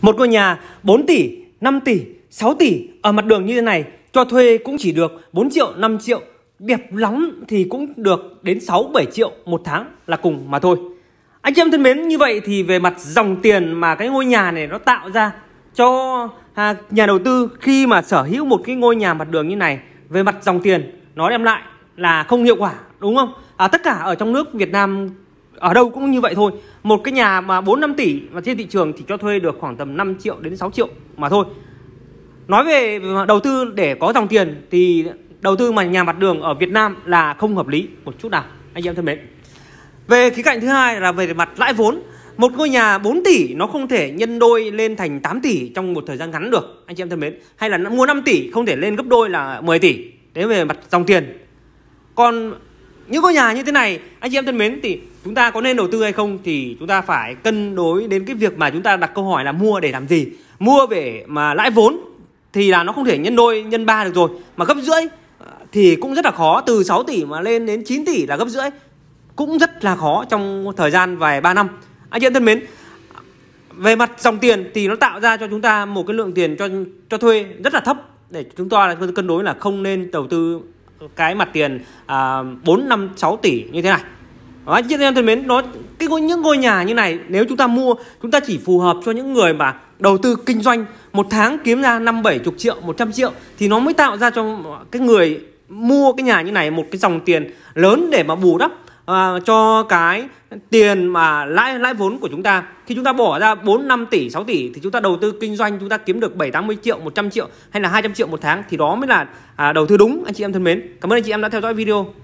Một ngôi nhà 4 tỷ, 5 tỷ, 6 tỷ ở mặt đường như thế này cho thuê cũng chỉ được 4 triệu, 5 triệu, đẹp lắm thì cũng được đến 6 7 triệu một tháng là cùng mà thôi. Anh chị em thân mến, như vậy thì về mặt dòng tiền mà cái ngôi nhà này nó tạo ra cho à, nhà đầu tư khi mà sở hữu một cái ngôi nhà mặt đường như này về mặt dòng tiền nó đem lại là không hiệu quả đúng không? À, tất cả ở trong nước Việt Nam ở đâu cũng như vậy thôi một cái nhà mà 4 5 tỷ mà trên thị trường thì cho thuê được khoảng tầm 5 triệu đến 6 triệu mà thôi nói về đầu tư để có dòng tiền thì đầu tư mà nhà mặt đường ở Việt Nam là không hợp lý một chút nào anh em thân mến về khía cạnh thứ hai là về mặt lãi vốn một ngôi nhà 4 tỷ nó không thể nhân đôi lên thành 8 tỷ trong một thời gian ngắn được anh chị em thân mến hay là mua 5 tỷ không thể lên gấp đôi là 10 tỷ đấy về mặt dòng tiền còn những ngôi nhà như thế này anh chị em thân mến thì chúng ta có nên đầu tư hay không thì chúng ta phải cân đối đến cái việc mà chúng ta đặt câu hỏi là mua để làm gì mua về mà lãi vốn thì là nó không thể nhân đôi nhân ba được rồi mà gấp rưỡi à, thì cũng rất là khó từ 6 tỷ mà lên đến 9 tỷ là gấp rưỡi cũng rất là khó trong thời gian vài ba năm anh chị em thân mến về mặt dòng tiền thì nó tạo ra cho chúng ta một cái lượng tiền cho cho thuê rất là thấp để chúng ta cân đối là không nên đầu tư cái mặt tiền à, bốn năm sáu tỷ như thế này đó chị em thân mến nó cái những ngôi nhà như này nếu chúng ta mua chúng ta chỉ phù hợp cho những người mà đầu tư kinh doanh một tháng kiếm ra năm bảy chục triệu 100 triệu thì nó mới tạo ra cho cái người mua cái nhà như này một cái dòng tiền lớn để mà bù đắp à, cho cái tiền mà lãi lãi vốn của chúng ta khi chúng ta bỏ ra 4 5 tỷ 6 tỷ thì chúng ta đầu tư kinh doanh chúng ta kiếm được 7 80 triệu 100 triệu hay là 200 triệu một tháng thì đó mới là à, đầu tư đúng anh chị em thân mến Cảm ơn anh chị em đã theo dõi video